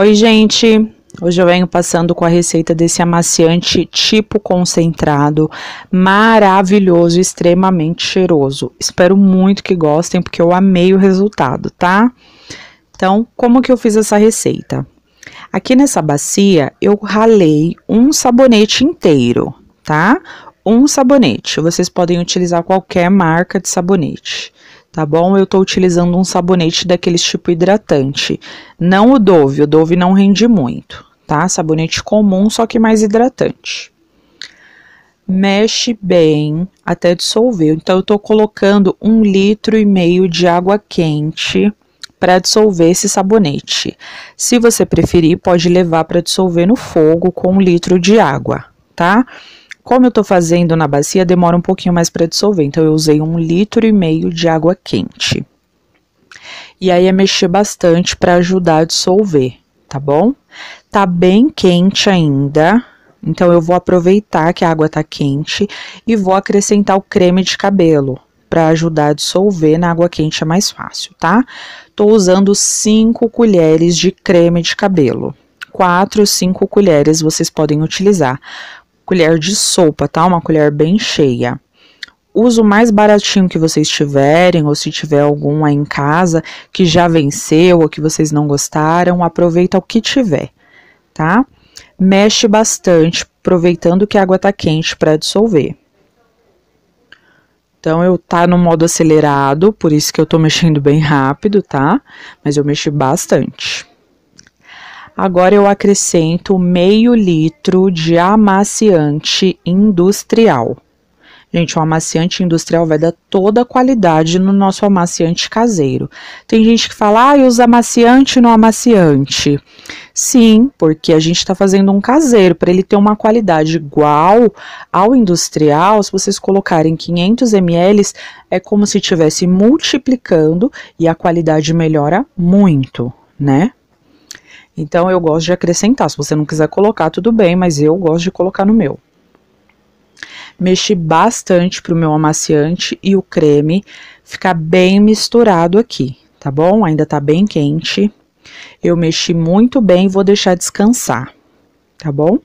Oi, gente! Hoje eu venho passando com a receita desse amaciante tipo concentrado, maravilhoso, extremamente cheiroso. Espero muito que gostem, porque eu amei o resultado, tá? Então, como que eu fiz essa receita? Aqui nessa bacia, eu ralei um sabonete inteiro, tá? Um sabonete. Vocês podem utilizar qualquer marca de sabonete tá bom? Eu estou utilizando um sabonete daqueles tipo hidratante. Não o Dove, o Dove não rende muito, tá? Sabonete comum, só que mais hidratante. Mexe bem até dissolver. Então, eu estou colocando um litro e meio de água quente para dissolver esse sabonete. Se você preferir, pode levar para dissolver no fogo com um litro de água, tá? Como eu estou fazendo na bacia, demora um pouquinho mais para dissolver, então eu usei um litro e meio de água quente. E aí é mexer bastante para ajudar a dissolver, tá bom? Tá bem quente ainda, então eu vou aproveitar que a água tá quente e vou acrescentar o creme de cabelo para ajudar a dissolver na água quente é mais fácil, tá? Tô usando 5 colheres de creme de cabelo. 4 ou 5 colheres vocês podem utilizar colher de sopa, tá? Uma colher bem cheia. Uso o mais baratinho que vocês tiverem, ou se tiver algum aí em casa que já venceu ou que vocês não gostaram, aproveita o que tiver, tá? Mexe bastante, aproveitando que a água tá quente para dissolver. Então, eu tá no modo acelerado, por isso que eu tô mexendo bem rápido, tá? Mas eu mexi bastante. Agora eu acrescento meio litro de amaciante industrial. Gente, o amaciante industrial vai dar toda a qualidade no nosso amaciante caseiro. Tem gente que fala, ah, eu uso amaciante no amaciante. Sim, porque a gente está fazendo um caseiro. Para ele ter uma qualidade igual ao industrial, se vocês colocarem 500 ml, é como se estivesse multiplicando e a qualidade melhora muito, né? Então eu gosto de acrescentar. Se você não quiser colocar, tudo bem, mas eu gosto de colocar no meu. Mexi bastante para o meu amaciante e o creme ficar bem misturado aqui, tá bom? Ainda tá bem quente. Eu mexi muito bem e vou deixar descansar, tá bom?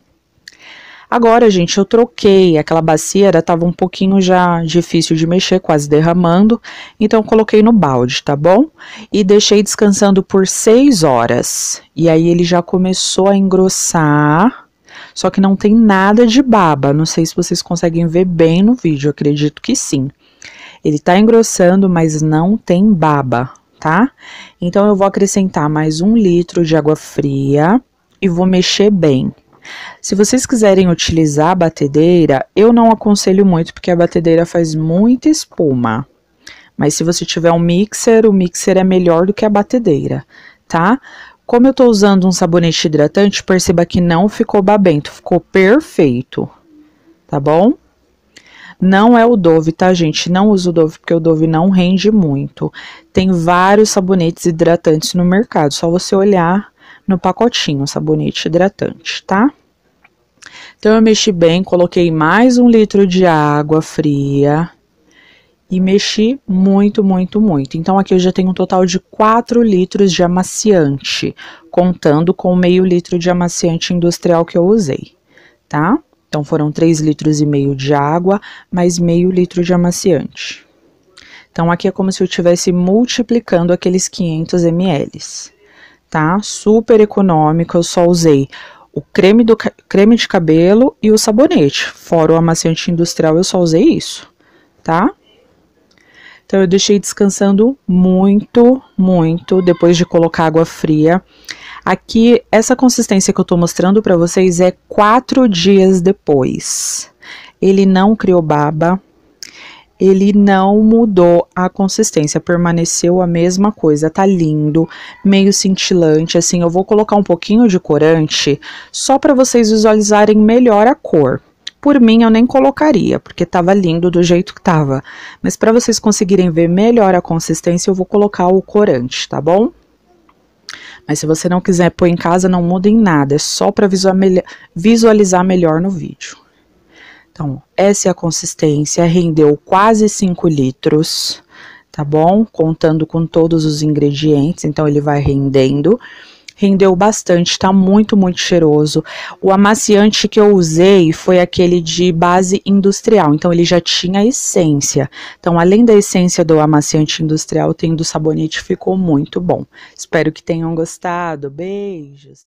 Agora, gente, eu troquei. Aquela bacia estava um pouquinho já difícil de mexer, quase derramando. Então, coloquei no balde, tá bom? E deixei descansando por 6 horas. E aí, ele já começou a engrossar. Só que não tem nada de baba. Não sei se vocês conseguem ver bem no vídeo, acredito que sim. Ele tá engrossando, mas não tem baba, tá? Então, eu vou acrescentar mais um litro de água fria e vou mexer bem. Se vocês quiserem utilizar a batedeira, eu não aconselho muito porque a batedeira faz muita espuma. Mas se você tiver um mixer, o mixer é melhor do que a batedeira, tá? Como eu estou usando um sabonete hidratante, perceba que não ficou babento, ficou perfeito, tá bom? Não é o Dove, tá, gente? Não uso o Dove porque o Dove não rende muito. Tem vários sabonetes hidratantes no mercado, só você olhar no pacotinho, sabonete hidratante, tá? Então eu mexi bem, coloquei mais um litro de água fria e mexi muito, muito, muito. Então aqui eu já tenho um total de 4 litros de amaciante, contando com meio litro de amaciante industrial que eu usei, tá? Então foram 3 litros e meio de água, mais meio litro de amaciante. Então aqui é como se eu estivesse multiplicando aqueles 500 ml tá? Super econômico, eu só usei o creme, do, creme de cabelo e o sabonete. Fora o amaciante industrial, eu só usei isso, tá? Então, eu deixei descansando muito, muito, depois de colocar água fria. Aqui, essa consistência que eu tô mostrando pra vocês é quatro dias depois. Ele não criou baba, ele não mudou a consistência, permaneceu a mesma coisa, tá lindo, meio cintilante, assim, eu vou colocar um pouquinho de corante só para vocês visualizarem melhor a cor. Por mim eu nem colocaria, porque tava lindo do jeito que tava, mas para vocês conseguirem ver melhor a consistência, eu vou colocar o corante, tá bom? Mas se você não quiser pôr em casa, não muda em nada, é só para visualizar melhor no vídeo. Então, essa é a consistência, rendeu quase 5 litros, tá bom? Contando com todos os ingredientes, então ele vai rendendo. Rendeu bastante, tá muito, muito cheiroso. O amaciante que eu usei foi aquele de base industrial, então ele já tinha essência. Então, além da essência do amaciante industrial, tem do sabonete, ficou muito bom. Espero que tenham gostado. Beijos!